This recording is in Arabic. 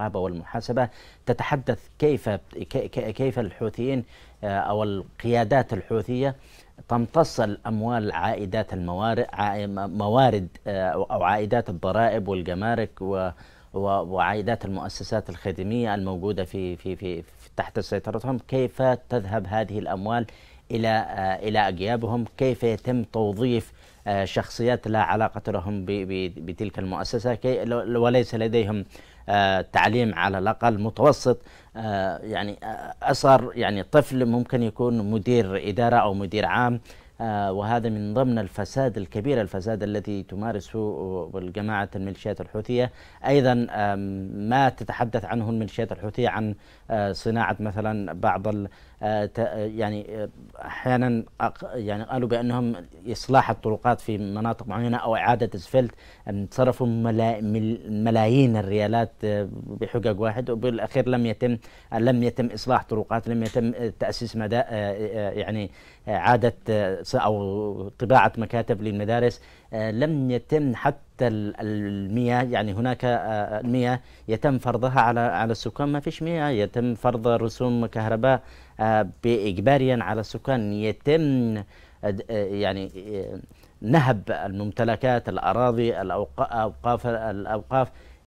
الرقابه والمحاسبة تتحدث كيف كيف الحوثيين آه، أو القيادات الحوثية تمتص الأموال عائدات الموارد موارد آه، أو عائدات الضرائب والجمارك و وعائدات المؤسسات الخدمية الموجودة في في في تحت سيطرتهم كيف تذهب هذه الأموال إلى آه، إلى أجيابهم كيف يتم توظيف شخصيات لا علاقة لهم بتلك المؤسسة وليس لديهم تعليم على الأقل متوسط آه، يعني آه، اصغر يعني طفل ممكن يكون مدير إدارة أو مدير عام آه، وهذا من ضمن الفساد الكبير الفساد الذي تمارسه الجماعة الميليشيات الحوثية أيضا ما تتحدث عنه الميليشيات الحوثية عن آه، صناعة مثلا بعض آه، يعني أحيانا يعني قالوا بأنهم إصلاح الطرقات في مناطق معينة أو إعادة إسفلت صرفوا ملايين الريالات بحقق واحد وبالأخير لم يتم لم يتم إصلاح طرقات لم يتم تأسيس مدى يعني إعادة أو طباعة مكاتب للمدارس آه، لم يتم حتى المياه يعني هناك آه، المياه يتم فرضها على على السكان ما فيش مياه يتم فرض رسوم كهرباء آه، بإجباريا على السكان يتم يعني نهب الممتلكات الأراضي الأوقاف الأوقاف